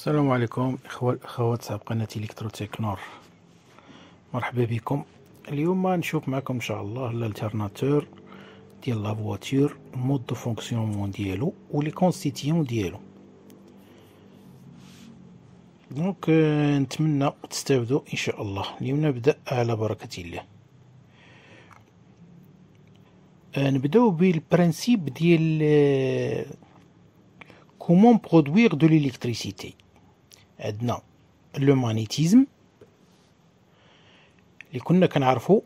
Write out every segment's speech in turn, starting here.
السلام عليكم اخوة الاخوات صاحب قناة الكترو تكنور مرحبا بكم اليوم نشوف معكم ان شاء الله الالترناتور ديال لا مود دو فونكسيونمون ديالو لي كونستيتيون ديالو دونك آه، نتمنى تستافدوا ان شاء الله اليوم نبدا على بركة الله آه، نبداو بالبرانسيب ديال آه، كومون برودويغ دو ليكتريسيتي عندنا لو مانيتيزم اللي كنا كنعرفو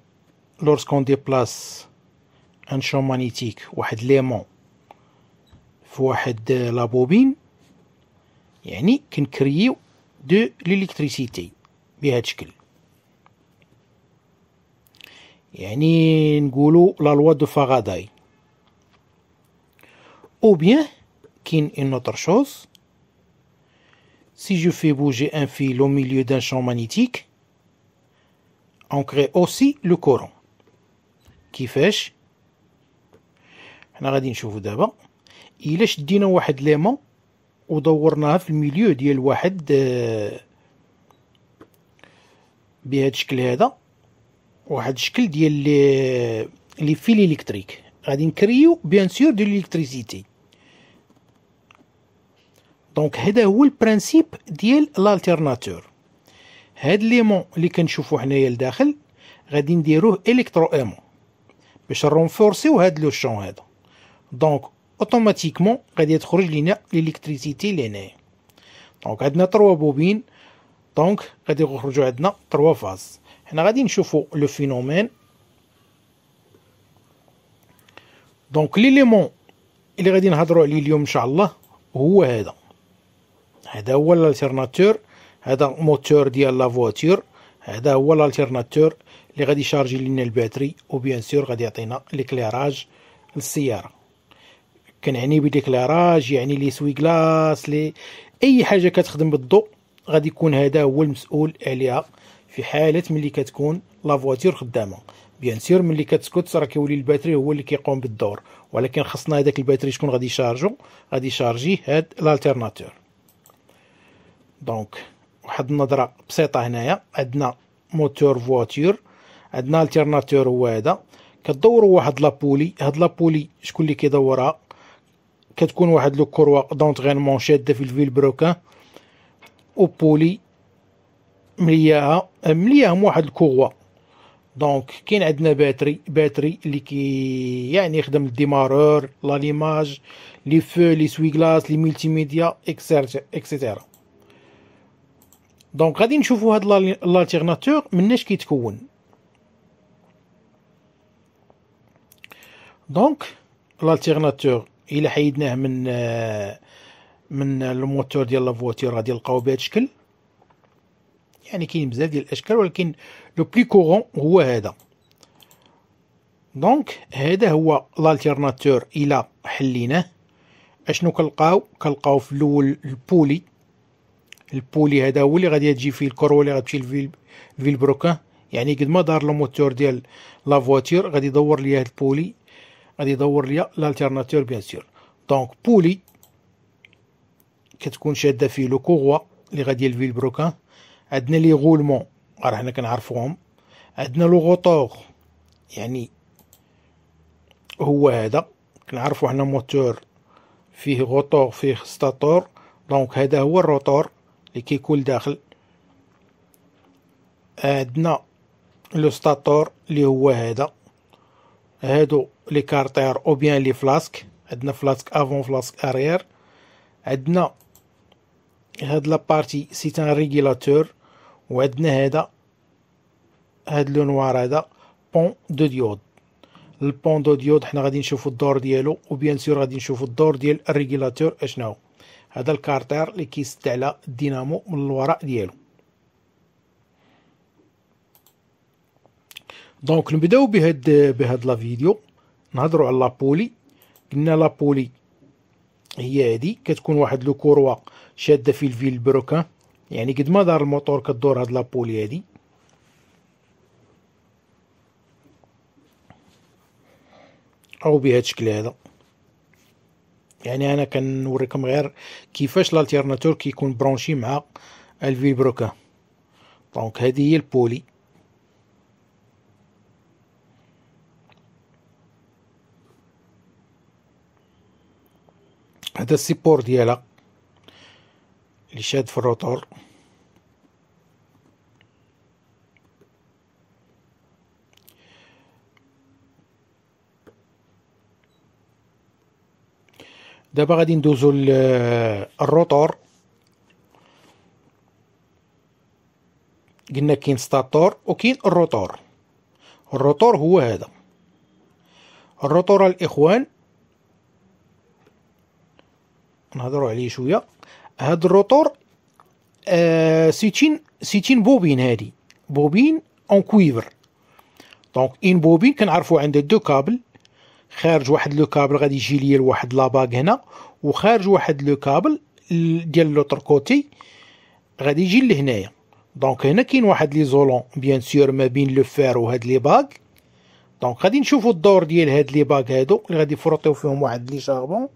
لورسكون ديبلاس ان شو مانيتيك واحد ليمون في واحد لابوبين يعني كنكريو دو ليليكتريسيتي بهذا الشكل يعني نقولو لا لوا دو فاغاداي او بيان كاين اون اوتر شوز Si je fais bouger un fil au milieu d'un champ magnétique, on crée aussi le courant. كيفاش حنا غادي نشوفو دابا الا شدينا واحد ليمون ودورناها في الميليو ديال واحد بهذا الشكل هذا واحد الشكل ديال لي فيل الكتريك غادي نكريو بيان سور دو الكتريسيتي دونك هذا هو البرانسيب ديال الالتيرناتور هاد ليمون اللي كنشوفو حنايا لداخل غادي نديروه الكترو ايمون باش نرونفورسيو هاد لو شون هذا دونك اوتوماتيكمون غادي تخرج لينا الالكتريسيتي اللي هنايا دونك عندنا تروا بوبين دونك غادي يخرجوا عندنا تروا فاز حنا غادي نشوفو لو فينومين دونك ليليمون اللي غادي نهضروا عليه اليوم ان شاء الله هو هذا هذا هو الالترناتور هذا موتور ديال لا فواتور هذا هو الالترناتور اللي غادي يشارجي لنا الباتري وبيان سور غادي يعطينا ليكليراج للسياره كنعني بديكليراج يعني لي سوي كلاس لي اي حاجه كتخدم بالضوء غادي يكون هذا هو المسؤول عليها في حاله ملي كتكون لا فواتور خدامه بيان سور ملي كتسكت راه كيولي الباتري هو اللي كيقوم بالدور ولكن خصنا هذاك الباتري شكون غادي يشارجو غادي يشارجي هاد الالتيرناتور دونك واحد النظره بسيطه هنايا عندنا موتور فواتور عندنا التيرناتور هو هذا كدوروا واحد لابولي هاد لابولي شكون اللي كيدورها كتكون واحد لو كوروا دونترينمون شاده في الفيل بروكان وبولي ملياها ملياهم واحد الكوغوا دونك كاين عندنا باتري باتري اللي كي يعني يخدم الديمارور لا ليماج لي فو لي سويغلاس لي ملتي ميديا اكسيتيرا دونك غادي نشوفوا هاد لالتيرناتور مناش كيتكون دونك لالتيرناتور الا حيدناه من آه، من الموتور ديال لافواتير غادي نلقاو بهذا الشكل يعني كاين بزاف ديال الاشكال ولكن لو بلي كورون هو هذا دونك هذا هو لالتيرناتور الا حليناه اشنو كنلقاو كنلقاو في الاول البولي البولي هذا هو اللي غادي تجي فيه الكرو اللي غتمشي لفيل بروكان يعني قد ما دار لو موتور ديال لا فواتير غادي يدور ليا هاد البولي غادي يدور ليا لالتيرناتور بيان سور دونك بولي كتكون شاده فيه لو كوغوا اللي غادي لفيل بروكان عندنا لي غولمون راه حنا كنعرفوهم عندنا لو غوطور يعني هو هذا كنعرفو حنا موتور فيه غوطور فيه ستاتور دونك هذا هو الروتور اللي كيكون داخل عندنا لو ستاتور اللي هو هذا هادو لي كارتير او بيان لي فلاسك عندنا فلاسك افون فلاسك اريير عندنا هاد لابارتي سي تان ريغيلاتور وعندنا هذا هاد لو نوار هذا بون دو ديود البون دو ديود حنا غادي نشوفو الدور ديالو وبيان سور غادي نشوفو الدور ديال الريغيلاتور اشناهو هذا الكارتير اللي كيسد على الدينامو من الوراء ديالو دونك نبداو بهاد بهاد لا فيديو نهضروا على لابولي قلنا لابولي هي هادي كتكون واحد لو كوروا شاده في الفيل بروكان يعني قد ما دار الموتور كدور هاد لابولي هادي او بهاد الشكل هذا يعني انا كنوريكم غير كيفاش الالتيرناتور كيكون برونشي مع الفيبروكا دونك هذه هي البولي هذا السيبور ديالها اللي شاد في الروتور دابا غادي ندوزو الروتور قلنا كاين ستاتور وكاين الروتور الروتور هو هذا الروتور الاخوان نهضروا عليه شويه هاد الروتور آه سيتين سيتين بوبين هادي بوبين اون كويفر دونك ان بوبين كنعرفوا عندها دو كابل خارج واحد لو كابل غادي يجي ليا لواحد لاباك هنا وخارج واحد لو كابل ديال لوتر كوتي غادي يجي لهنايا دونك هنا كاين واحد لي زولون بيان سور ما بين لو فير وهاد لي باك دونك غادي نشوفوا الدور ديال هاد لي باك هادو اللي غادي يفرطيو فيهم واحد لي شاربون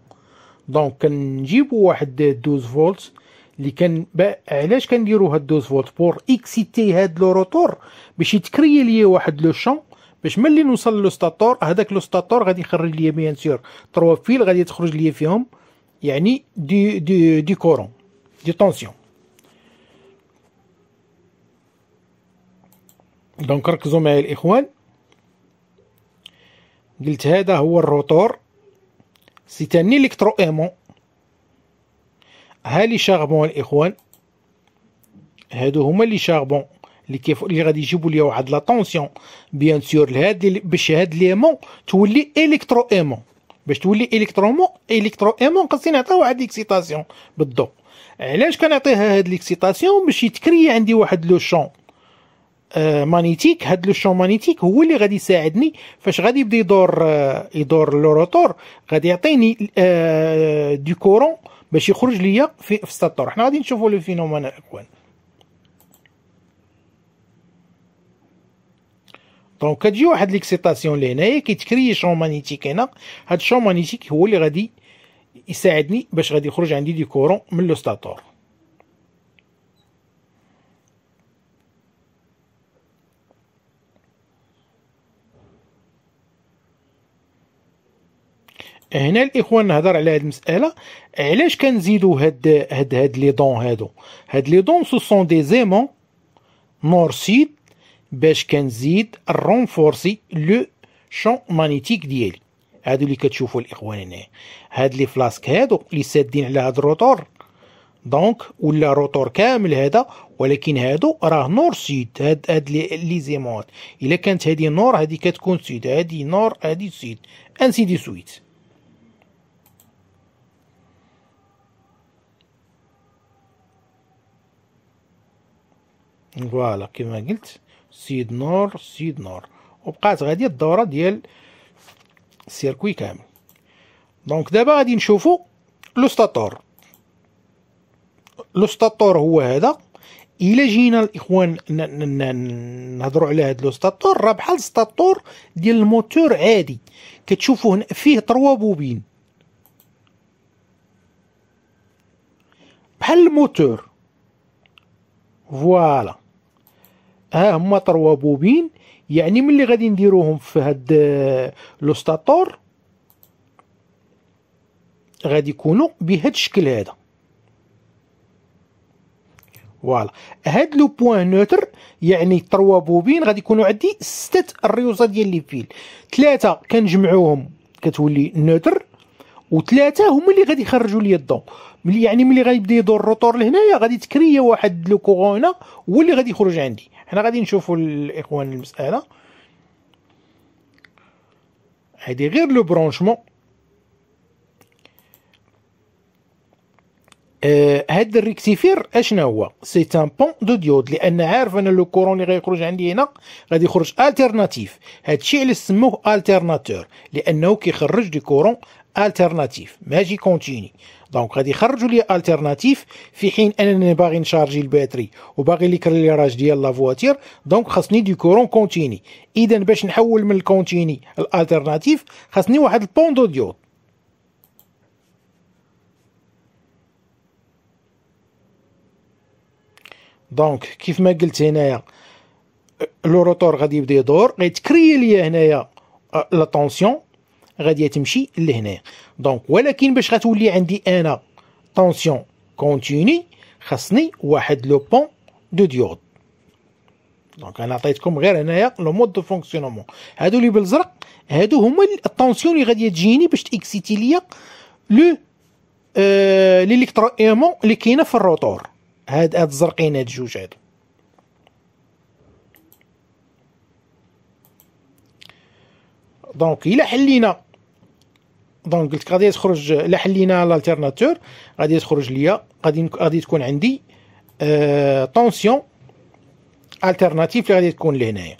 دونك كنجيبوا واحد 12 فولت اللي كان علاش كنديروا هاد 12 فولت بور اكسيتي هاد لو روتور باش يتكري ليا واحد لو شون باش ملي نوصل لوستاتور هذاك لوستاتور غادي يخرج لي بيان سور تروا فيل غادي تخرج لي فيهم يعني دي دي دي كورون دي طونسيون دونك ركزوا معايا الاخوان قلت هذا هو الروتور سي تاني الكترو ايمون ها لي شاربون الاخوان هادو هما لي شاربون اللي كيف اللي غادي يجيبوا ليا واحد لا طونسيون بيان سور لهاد باش هاد ليمون تولي الكترو ايمون باش تولي الكترومون الكترو ايمون خاصني نعطيها واحد ليكسيتاسيون بالضوء علاش كنعطيها هاد ليكسيتاسيون باش يتكري عندي واحد لو شون آه مانيتيك هاد لو شون مانيتيك هو اللي غادي يساعدني فاش غادي يبدا يدور آه يدور روتور غادي يعطيني آه, آه، دي كورون باش يخرج ليا في, في السطور حنا غادي نشوفوا لو فينومان الاخوان دونك كتجي واحد ليكسيتاسيون لهنايا كيتكري شون مانيتيك هنا هاد الشون مانيتيك هو اللي غادي يساعدني باش غادي يخرج عندي دي كورون من لو ستاتور هنا الاخوان نهضر على هاد المساله علاش كنزيدو هاد هاد هاد لي دون هادو هاد لي دون سو سون دي زيمون نور باش كنزيد الرونفورسي لو شون مانيتيك ديالي هادو اللي كتشوفوا الاخوان هنا هاد لي فلاسك هادو اللي سادين على هاد الروتور دونك ولا روتور كامل هذا ولكن هادو راه نور سيد هاد هاد لي زيمون الا كانت هادي نور هادي كتكون سيد هادي نور هادي سيد ان سيدي سويت فوالا كيما قلت سيد نور سيد نور وبقات غادي الدوره ديال السيركوي كامل دونك دابا غادي نشوفو لو ستاتور هو هذا الا جينا الاخوان نهضروا على هذا ستاتور راه بحال ستاتور ديال الموتور عادي كتشوفوا هنا فيه تروا بوبين بحال الموتور فوالا ها هما طروا بوبين يعني ملي غادي نديروهم في هاد آه، لوستاتور غادي يكونوا بهاد الشكل هذا فوالا هاد لو بوين نوتر يعني طروا بوبين غادي يكونوا عندي ستة الريوزه ديال لي فيل ثلاثه كنجمعوهم كتولي نوتر وثلاثه هما اللي غادي يخرجوا لي الضو يعني ملي غيبدا يدور الروتور لهنايا غادي تكريا واحد لو كورونا هو اللي غادي يخرج عندي حنا غادي نشوفوا الاخوان المساله هادي غير لو برونشمون آه هاد الريكتيفير اشنا هو سي ان بون دو ديود لان عارف ان لو كورون اللي غيخرج عندي هنا غادي يخرج التيرناتيف هادشي علاش سموه التيرناتور لانه كيخرج دي كورون الترناتيف ماجي كونتيني دونك غادي يخرجوا لي الترناتيف في حين انني باغي نشارجي الباتري وباغي لي كريراج ديال لا فواتير دونك خاصني دي كورون كونتيني اذا باش نحول من الكونتيني الالترناتيف خاصني واحد البوندو ديود دونك كيف ما قلت هنايا لو روتور غادي يبدا يدور غيتكري ليا هنايا لا آه، طونسيون غادي تمشي لهنا دونك ولكن باش غتولي عندي انا طونسيون كونتيني خاصني واحد لو بون دو ديود دونك انا عطيتكم غير هنايا لو مود دو فونكسيونمون هادو اللي بالزرق هادو هما الطونسيون اللي غادي تجيني باش تاكسيتي ليا لو آه ايمون اللي كاينه في الروتور هاد هاد الزرقين هاد الجوج هادو دونك الى حلينا دونك قلت غادي تخرج لا حلينا لالتيرناتور غادي تخرج ليا غادي غادي تكون عندي أه طونسيون الترناتيف اللي غادي تكون لهنايا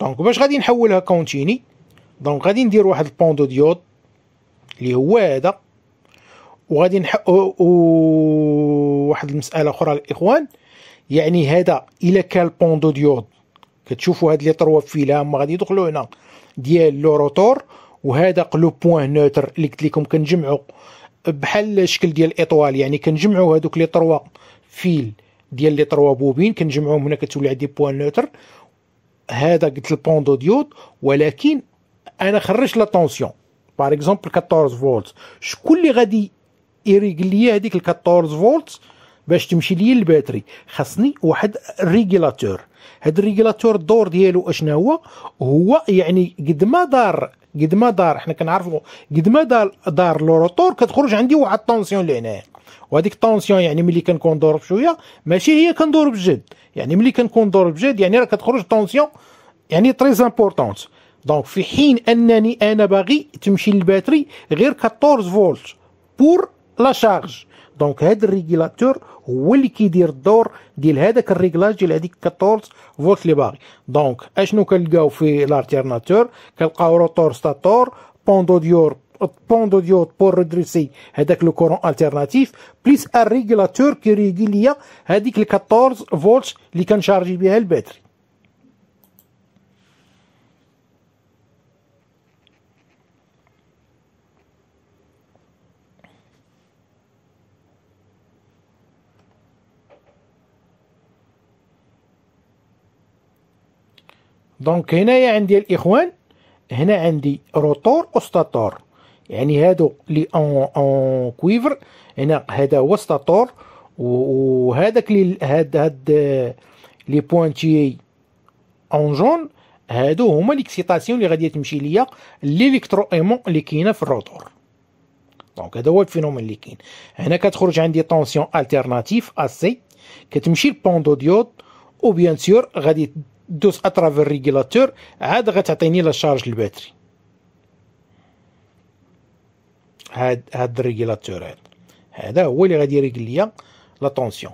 دونك باش غادي نحولها كونتيني دونك غادي ندير واحد البون دو ديود اللي هو هذا وغادي نح و... واحد المساله اخرى الاخوان يعني هذا الا كان البون دو ديود كتشوفوا هاد لي طروا هما غادي يدخلوا هنا ديال لو روتور وهذا لو بوان نوتر اللي قلت لكم كنجمعوا بحال الشكل ديال الاطوال يعني كنجمعوا هذوك لي تروا فيل ديال لي تروا بوبين كنجمعوهم هنا كتولي عندي بوان نوتر هذا قلت البون دو ديود ولكن انا خرجت لا طونسيون باغ اكزومبل 14 فولت شكون اللي غادي يريقل ليا هذيك ال 14 فولت باش تمشي ليا الباتري خاصني واحد ريغيلاتور هاد الريغيلاتور الدور ديالو اشنا هو هو يعني قد ما دار قد ما دار حنا كنعرفوا قد ما دار دار لوروتور كتخرج عندي واحد الطونسيون هنايا وهذيك الطونسيون يعني ملي كنكون دور بشويه ماشي هي كندور بجد يعني ملي كنكون دور بجد يعني راه كتخرج طونسيون يعني تري امبورطونت دونك في حين انني انا باغي تمشي الباتري غير 14 فولت بور لا شارج دونك هاد الريجيلاتور هو اللي كيدير الدور ديال هذاك الريغلاج ديال هذيك 14 فولت اللي باغي دونك اشنو كنلقاو في لالتيرناتور كنلقاو روتور ستاتور بوندو ديور بوندو ديور بور ريدريسي هذاك لو كورون التيرناتيف بليس ان ريغيلاتور كيريغي ليا هذيك ال 14 فولت اللي كنشارجي بها الباتري دونك هنايا عندي الاخوان هنا عندي روتور وستاتور يعني هادو لي اون اون كويفر هنا هذا هو ستاتور وهذاك لي هاد هاد لي بوانتيي اون جون هادو هما ليكسيتاسيون اللي غادي تمشي ليا ليليكترو ايمون اللي كاينه في الروتور دونك هذا هو الفينومين اللي كاين هنا كتخرج عندي طونسيون التيرناتيف اسي كتمشي لبوندو ديود وبيان سور غادي دوز اترافير ريغيلاتور عاد غتعطيني لا شارج الباتري هاد هاد الريغيلاتور هاد هذا هو اللي غادي يريقل ليا لا طونسيون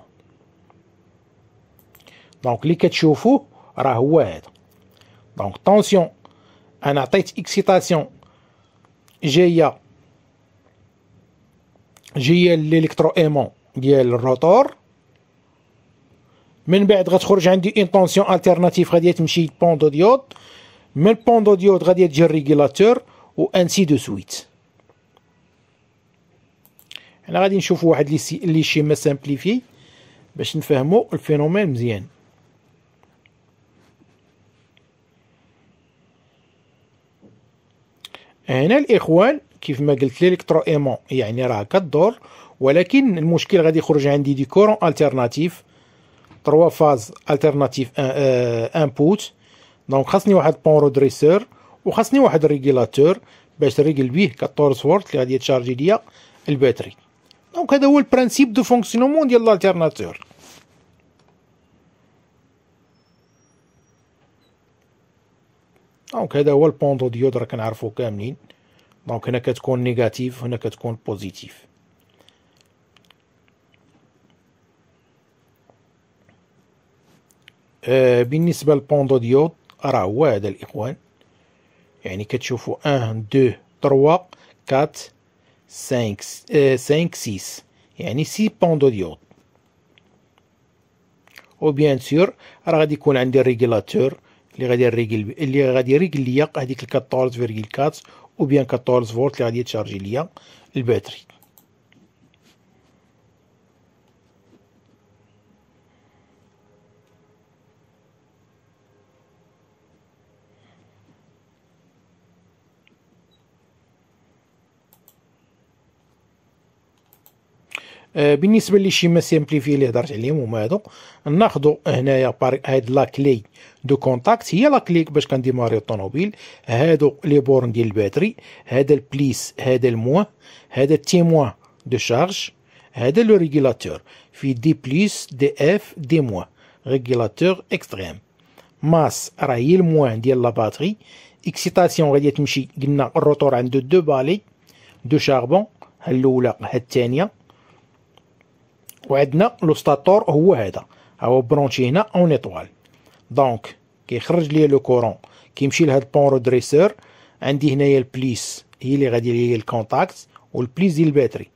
دونك اللي كتشوفوه راه هو هذا دونك طونسيون انا عطيت اكسيتاسيون جايه جايه للالكترو ايمون ديال الروتور من بعد غتخرج عندي اون طونسيون التيرناتيف غادي تمشي بوندو ديود من بوندو ديود غادي تجي الريغيلاتور انسي دو سويت حنا غادي نشوفو واحد لي لي شيما سامبليفي باش نفهموا الفينومين مزيان هنا الاخوان كيف ما قلت الالكترو ايمون يعني راه كدور ولكن المشكل غادي يخرج عندي دي كورون التيرناتيف 3 فاز الترناتيف انبوت دونك خاصني واحد بون رودريسور وخاصني واحد ريغيلاتور باش نريغل بيه 14 فولت اللي غادي تشارجي ليا الباتري دونك هذا هو البرانسيب دو فونكسيونمون ديال الالترناتور دونك هذا هو البوندو ديود راه كنعرفو كاملين دونك هنا كتكون نيجاتيف هنا كتكون بوزيتيف آه، بالنسبه للبوندو ديود راه هو هذا الاخوان يعني كتشوفوا 1 2 3 4 5 5 6 يعني سي بوندو ديود او بيان سور راه غادي يكون عندي الريغيلاتور اللي غادي ريغل اللي غادي يريغل ليا هذيك ال او بيان 14 فولت اللي غادي تشارجي ليا الباتري آه، بالنسبه لي شيما ما سيمبليفي اللي هضرت عليهم هما هادو ناخذوا هنايا هاد لا كلي دو كونتاكت هي لا كليك باش كنديماري الطوموبيل هادو لي بورن ديال الباتري هذا البليس هذا الموا هذا التيموان دو شارج هذا لو ريغيلاتور في دي بليس دي اف دي موا ريغيلاتور اكستريم ماس راه هي الموان ديال لا باتري اكسيتاسيون غادي تمشي قلنا الروتور عنده دو بالي دو شاربون ها الاولى ها الثانيه وعندنا لو ستاتور هو هذا هو برونشي هنا اون ايطوال دونك كيخرج ليا لو كورون كيمشي لهاد البون رودريسور عندي هنايا البليس هي اللي غادي ليا الكونتاكت والبليس ديال الباتري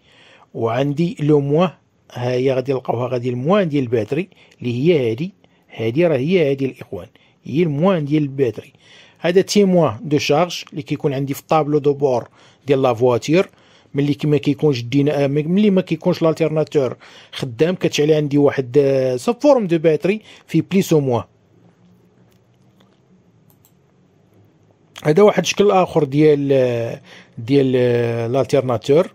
وعندي لو موان ها هي غادي نلقاوها غادي الموان ديال الباتري اللي هي هادي هادي راه هي هادي الاخوان هي الموان ديال الباتري هذا تيموان دو شارج اللي كيكون عندي في الطابلو دو بور ديال لا فواتير ملي كما كيكونش الدينا آه، ملي ما كيكونش لالتيرناتور خدام كتشعلي عندي واحد آه، سب فورم دو باتري في بليس او موا هذا واحد شكل اخر ديال آه، ديال لالتيرناتور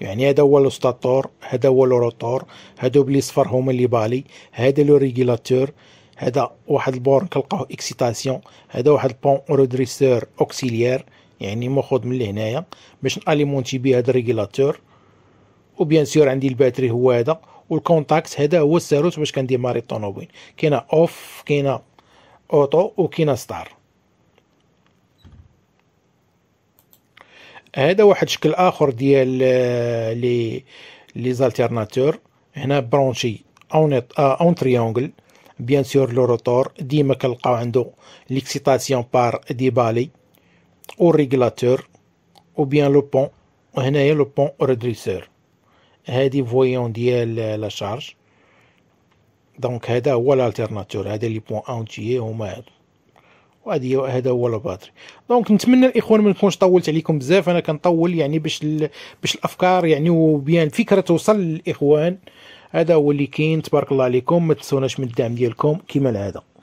يعني هذا هو لوستاتور هذا هو روتور هادو بلي صفر هما اللي بالي هذا لو ريغيلاتور هذا واحد البور كنلقاو اكسيتاسيون هذا واحد البون رودريسور اوكسيليير يعني مخوض من لهنايا باش ناليمونتي بيه هذا الريغيلاتور وبيان سور عندي الباتري هو هذا والكونتاكت هذا هو الساروت باش كنديماري الطوموبيل كاينه اوف كاينه اوتو وكاينه ستار هذا واحد شكل اخر ديال آه، لي لي زالتيرناتور هنا برونشي اون آه، اون تريونغل بيان سور لو روتور ديما كنلقاو عنده ليكسيتاسيون بار دي بالي او ريغلاتور او بيان لو بون وهنايا لو بون ريدريسور هادي فويون ديال لا شارج دونك هذا هو الالتيرناتور هذا لي بوان اونتيي هما هادو وهادي هذا هو الباتري دونك نتمنى الاخوان ما نكونش طولت عليكم بزاف انا كنطول يعني باش باش الافكار يعني وبيان الفكره توصل للاخوان هذا هو اللي كاين تبارك الله عليكم ما تنسوناش من الدعم ديالكم كما العاده